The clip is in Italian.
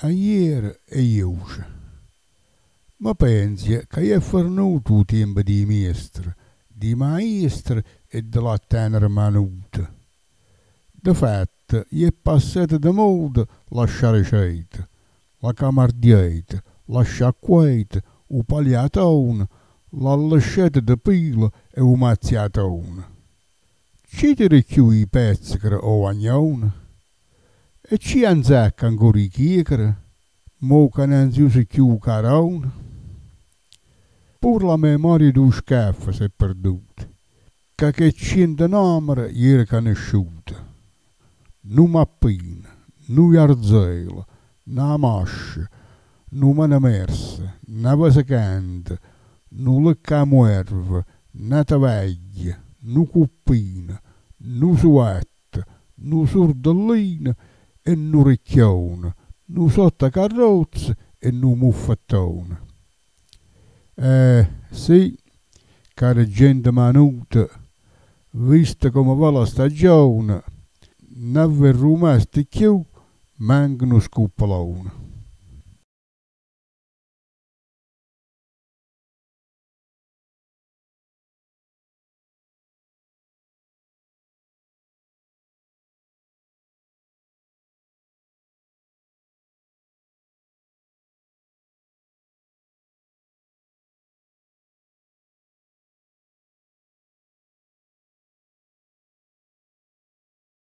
a ier e ius. Ma pensi che è fornuto il tempo di maestro, di maestro e della tenera manuta. De fatto, gli è passato da modo lasciare scelte, la camardiete, la sciacquete, il pagliatone, la lasciata de pila e un mazziatone. Ci ti richiui i pezzi che ho agnone? e çi janë ancora i kjekër, mo kanë e nëzju kju ka raun. Purla me mari du shkafë se përdut, ka ke qinë dë namërë jere ka në shutë. Nu ma pinë, nu jardzëjlë, na mashë, nu ma në mersë, na vësë këndë, nu lë ka muervë, na të vejgjë, nu kupinë, nu suatë, nu surdëllinë, e nu ricchione, nu sotta carrozze e nu muffattone. Eh, sì, cara gente manuta, vista come va la stagione, non vi rimasti più, mancano scuppolone.